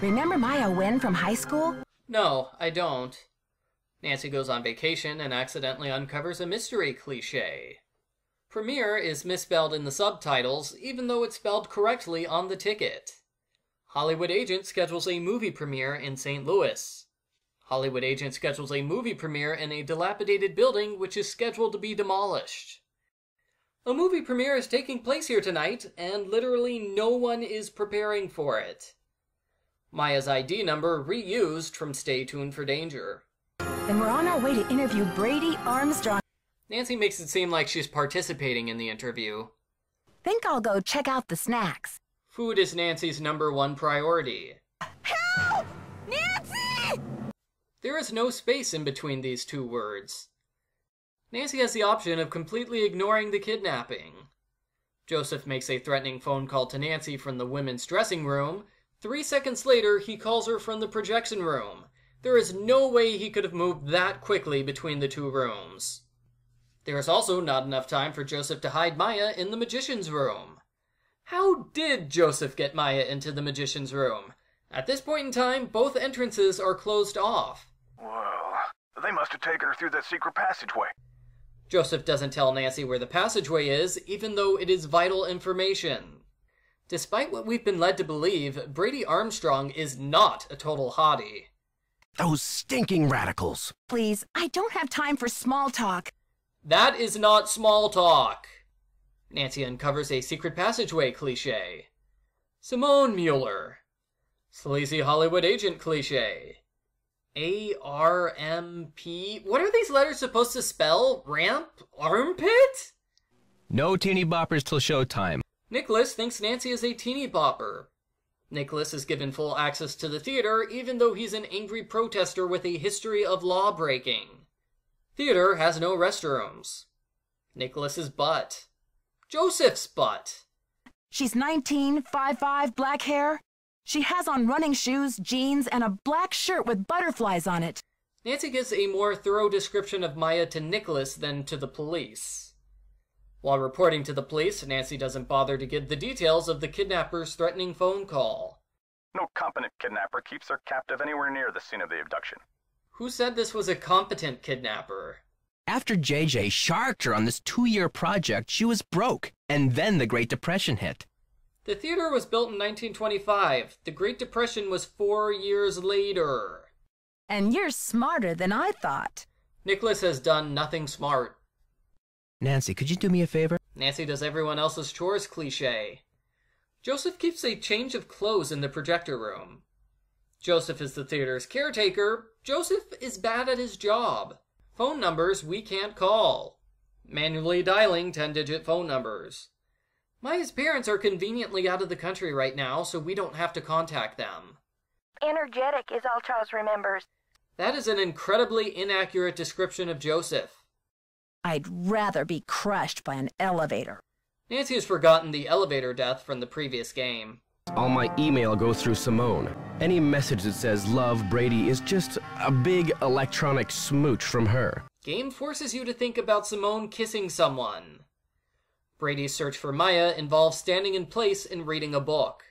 Remember Maya Wynn from high school? No, I don't. Nancy goes on vacation and accidentally uncovers a mystery cliche. Premiere is misspelled in the subtitles, even though it's spelled correctly on the ticket. Hollywood agent schedules a movie premiere in St. Louis. Hollywood agent schedules a movie premiere in a dilapidated building which is scheduled to be demolished. A movie premiere is taking place here tonight, and literally no one is preparing for it. Maya's ID number reused from Stay Tuned for Danger. And we're on our way to interview Brady Armstrong. Nancy makes it seem like she's participating in the interview. Think I'll go check out the snacks. Food is Nancy's number one priority. Help! Nancy! There is no space in between these two words. Nancy has the option of completely ignoring the kidnapping. Joseph makes a threatening phone call to Nancy from the women's dressing room Three seconds later, he calls her from the projection room. There is no way he could have moved that quickly between the two rooms. There is also not enough time for Joseph to hide Maya in the magician's room. How did Joseph get Maya into the magician's room? At this point in time, both entrances are closed off. Well, they must have taken her through that secret passageway. Joseph doesn't tell Nancy where the passageway is, even though it is vital information. Despite what we've been led to believe, Brady Armstrong is not a total hottie. Those stinking radicals! Please, I don't have time for small talk. That is not small talk. Nancy uncovers a secret passageway cliche. Simone Mueller. Sleazy Hollywood agent cliche. A R M P. What are these letters supposed to spell? Ramp? Armpit? No teeny boppers till showtime. Nicholas thinks Nancy is a teeny bopper. Nicholas is given full access to the theater, even though he's an angry protester with a history of law breaking. Theater has no restrooms. Nicholas's butt. Joseph's butt. She's 19, 5'5, black hair. She has on running shoes, jeans, and a black shirt with butterflies on it. Nancy gives a more thorough description of Maya to Nicholas than to the police. While reporting to the police, Nancy doesn't bother to give the details of the kidnapper's threatening phone call. No competent kidnapper keeps her captive anywhere near the scene of the abduction. Who said this was a competent kidnapper? After JJ sharked her on this two year project, she was broke, and then the Great Depression hit. The theater was built in 1925. The Great Depression was four years later. And you're smarter than I thought. Nicholas has done nothing smart. Nancy, could you do me a favor? Nancy does everyone else's chores cliche. Joseph keeps a change of clothes in the projector room. Joseph is the theater's caretaker. Joseph is bad at his job. Phone numbers we can't call. Manually dialing 10 digit phone numbers. Maya's parents are conveniently out of the country right now, so we don't have to contact them. Energetic is all Charles remembers. That is an incredibly inaccurate description of Joseph. I'd rather be crushed by an elevator. Nancy has forgotten the elevator death from the previous game. All my email goes through Simone. Any message that says love Brady is just a big electronic smooch from her. Game forces you to think about Simone kissing someone. Brady's search for Maya involves standing in place and reading a book.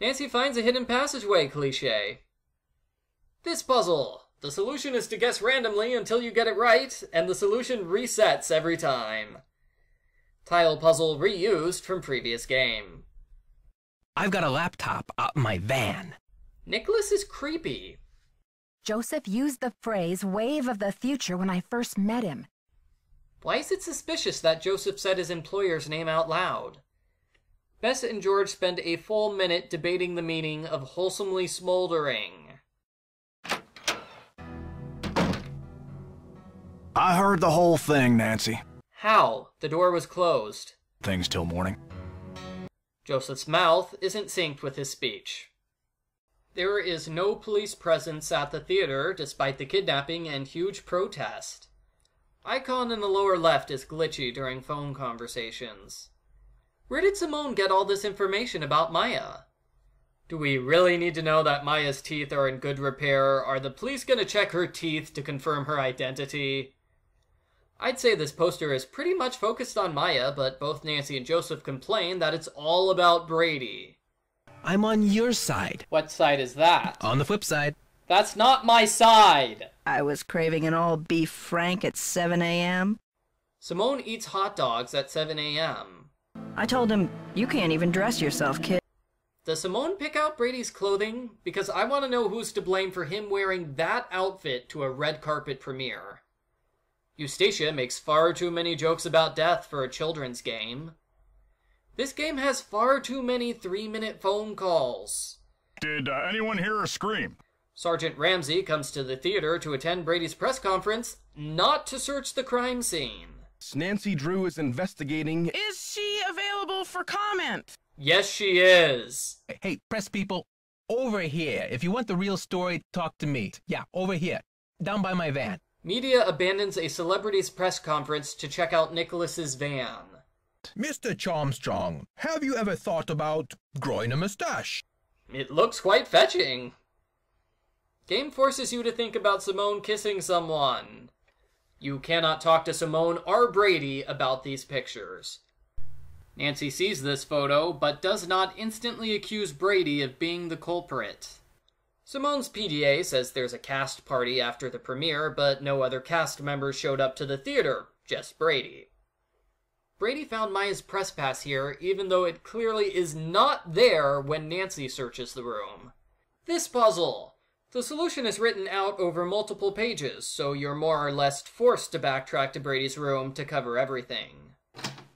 Nancy finds a hidden passageway cliche. This puzzle. The solution is to guess randomly until you get it right, and the solution resets every time. Tile puzzle reused from previous game. I've got a laptop up my van. Nicholas is creepy. Joseph used the phrase wave of the future when I first met him. Why is it suspicious that Joseph said his employer's name out loud? Bess and George spend a full minute debating the meaning of wholesomely smoldering. I heard the whole thing, Nancy. How? The door was closed. Things till morning. Joseph's mouth isn't synced with his speech. There is no police presence at the theater despite the kidnapping and huge protest. Icon in the lower left is glitchy during phone conversations. Where did Simone get all this information about Maya? Do we really need to know that Maya's teeth are in good repair? Are the police going to check her teeth to confirm her identity? I'd say this poster is pretty much focused on Maya, but both Nancy and Joseph complain that it's all about Brady. I'm on your side. What side is that? On the flip side. That's not my side! I was craving an all beef frank at 7 a.m. Simone eats hot dogs at 7 a.m. I told him, you can't even dress yourself, kid. Does Simone pick out Brady's clothing? Because I want to know who's to blame for him wearing that outfit to a red carpet premiere. Eustacia makes far too many jokes about death for a children's game. This game has far too many three minute phone calls. Did uh, anyone hear a scream? Sergeant Ramsey comes to the theater to attend Brady's press conference, not to search the crime scene. Nancy Drew is investigating. Is she available for comment? Yes, she is. Hey, press people, over here. If you want the real story, talk to me. Yeah, over here, down by my van. Media abandons a celebrity's press conference to check out Nicholas's van. Mr. Charmstrong, have you ever thought about growing a mustache? It looks quite fetching. Game forces you to think about Simone kissing someone. You cannot talk to Simone or Brady about these pictures. Nancy sees this photo, but does not instantly accuse Brady of being the culprit. Simone's PDA says there's a cast party after the premiere, but no other cast members showed up to the theater, just Brady. Brady found Maya's press pass here, even though it clearly is not there when Nancy searches the room. This puzzle! The solution is written out over multiple pages, so you're more or less forced to backtrack to Brady's room to cover everything.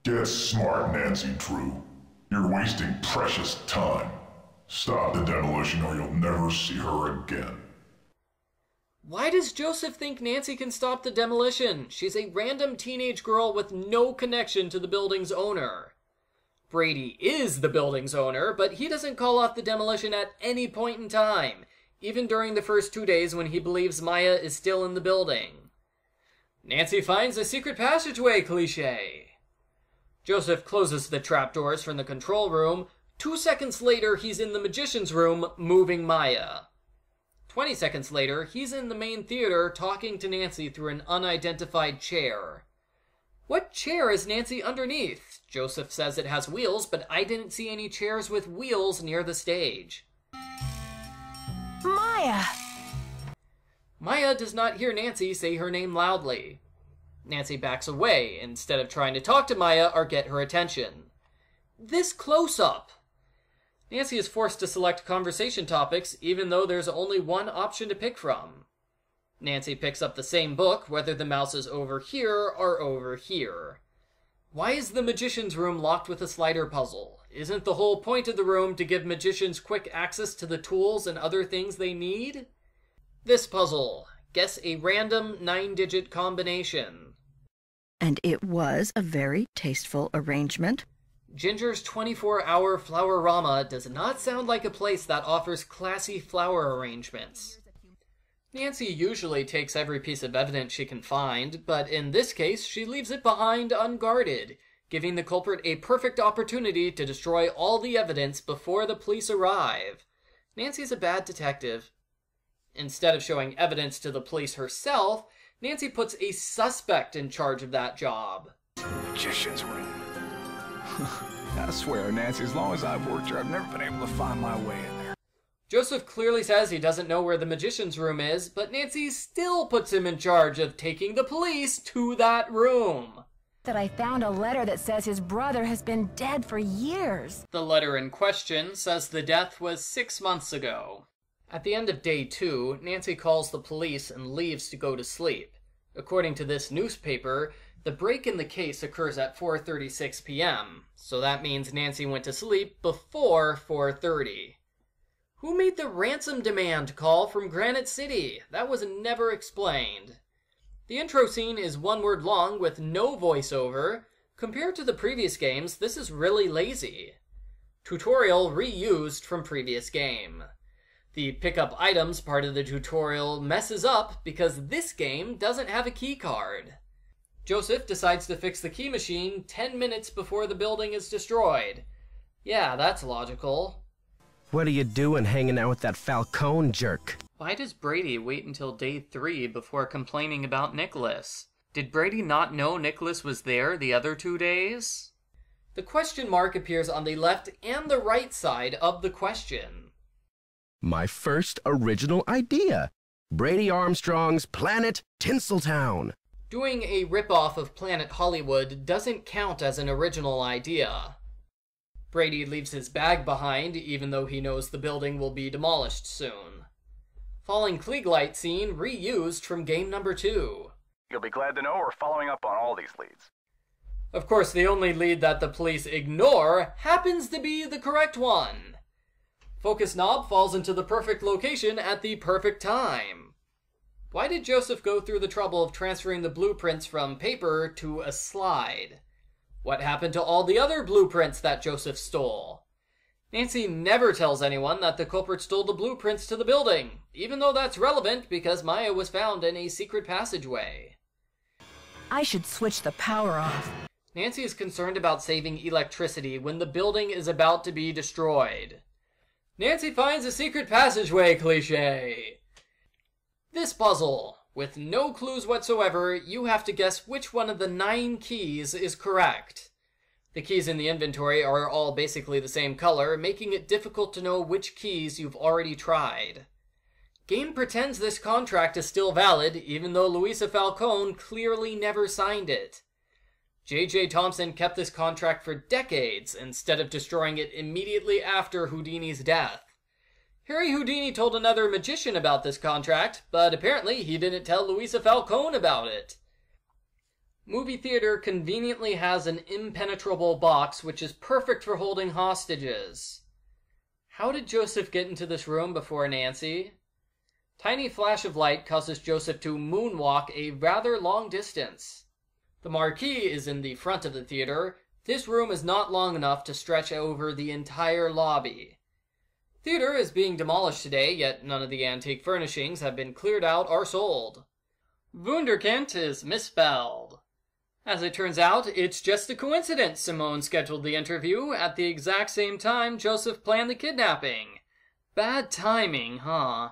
Get smart, Nancy Drew. You're wasting precious time. Stop the demolition or you'll never see her again. Why does Joseph think Nancy can stop the demolition? She's a random teenage girl with no connection to the building's owner. Brady is the building's owner, but he doesn't call off the demolition at any point in time, even during the first two days when he believes Maya is still in the building. Nancy finds a secret passageway cliche. Joseph closes the trapdoors from the control room, Two seconds later, he's in the magician's room moving Maya. 20 seconds later, he's in the main theater talking to Nancy through an unidentified chair. What chair is Nancy underneath? Joseph says it has wheels, but I didn't see any chairs with wheels near the stage. Maya! Maya does not hear Nancy say her name loudly. Nancy backs away instead of trying to talk to Maya or get her attention. This close up! Nancy is forced to select conversation topics even though there's only one option to pick from. Nancy picks up the same book whether the mouse is over here or over here. Why is the magician's room locked with a slider puzzle? Isn't the whole point of the room to give magicians quick access to the tools and other things they need? This puzzle. Guess a random nine digit combination. And it was a very tasteful arrangement Ginger's 24 hour Flowerama does not sound like a place that offers classy flower arrangements. Nancy usually takes every piece of evidence she can find, but in this case, she leaves it behind unguarded, giving the culprit a perfect opportunity to destroy all the evidence before the police arrive. Nancy's a bad detective. Instead of showing evidence to the police herself, Nancy puts a suspect in charge of that job. Magician's were. I swear, Nancy, as long as I've worked here, I've never been able to find my way in there. Joseph clearly says he doesn't know where the magician's room is, but Nancy still puts him in charge of taking the police to that room. That I found a letter that says his brother has been dead for years. The letter in question says the death was six months ago. At the end of day two, Nancy calls the police and leaves to go to sleep. According to this newspaper, the break in the case occurs at 4:36 p.m., so that means Nancy went to sleep before 4:30. Who made the ransom demand call from Granite City? That was never explained. The intro scene is one word long with no voiceover. Compared to the previous games, this is really lazy. Tutorial reused from previous game. The pick up items part of the tutorial messes up because this game doesn't have a keycard. Joseph decides to fix the key machine 10 minutes before the building is destroyed. Yeah, that's logical. What are you doing hanging out with that Falcone jerk? Why does Brady wait until day three before complaining about Nicholas? Did Brady not know Nicholas was there the other two days? The question mark appears on the left and the right side of the question. My first original idea Brady Armstrong's Planet Tinseltown. Doing a ripoff of Planet Hollywood doesn't count as an original idea. Brady leaves his bag behind, even though he knows the building will be demolished soon. Falling light scene reused from game number two. You'll be glad to know we're following up on all these leads. Of course, the only lead that the police ignore happens to be the correct one. Focus knob falls into the perfect location at the perfect time. Why did Joseph go through the trouble of transferring the blueprints from paper to a slide? What happened to all the other blueprints that Joseph stole? Nancy never tells anyone that the culprit stole the blueprints to the building, even though that's relevant because Maya was found in a secret passageway. I should switch the power off. Nancy is concerned about saving electricity when the building is about to be destroyed. Nancy finds a secret passageway cliche. This puzzle! With no clues whatsoever, you have to guess which one of the nine keys is correct. The keys in the inventory are all basically the same color, making it difficult to know which keys you've already tried. Game pretends this contract is still valid, even though Luisa Falcone clearly never signed it. J.J. Thompson kept this contract for decades instead of destroying it immediately after Houdini's death. Harry Houdini told another magician about this contract, but apparently he didn't tell Luisa Falcone about it. Movie theater conveniently has an impenetrable box which is perfect for holding hostages. How did Joseph get into this room before Nancy? Tiny flash of light causes Joseph to moonwalk a rather long distance. The marquee is in the front of the theater. This room is not long enough to stretch over the entire lobby. Theater is being demolished today, yet none of the antique furnishings have been cleared out or sold. Wunderkind is misspelled. As it turns out, it's just a coincidence Simone scheduled the interview at the exact same time Joseph planned the kidnapping. Bad timing, huh?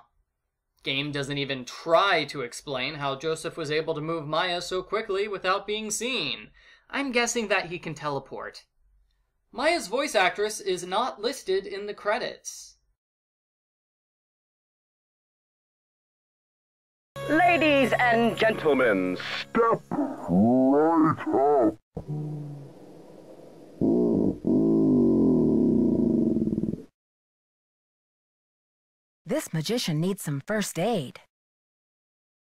Game doesn't even try to explain how Joseph was able to move Maya so quickly without being seen. I'm guessing that he can teleport. Maya's voice actress is not listed in the credits. Ladies and gentlemen, step right up. This magician needs some first aid.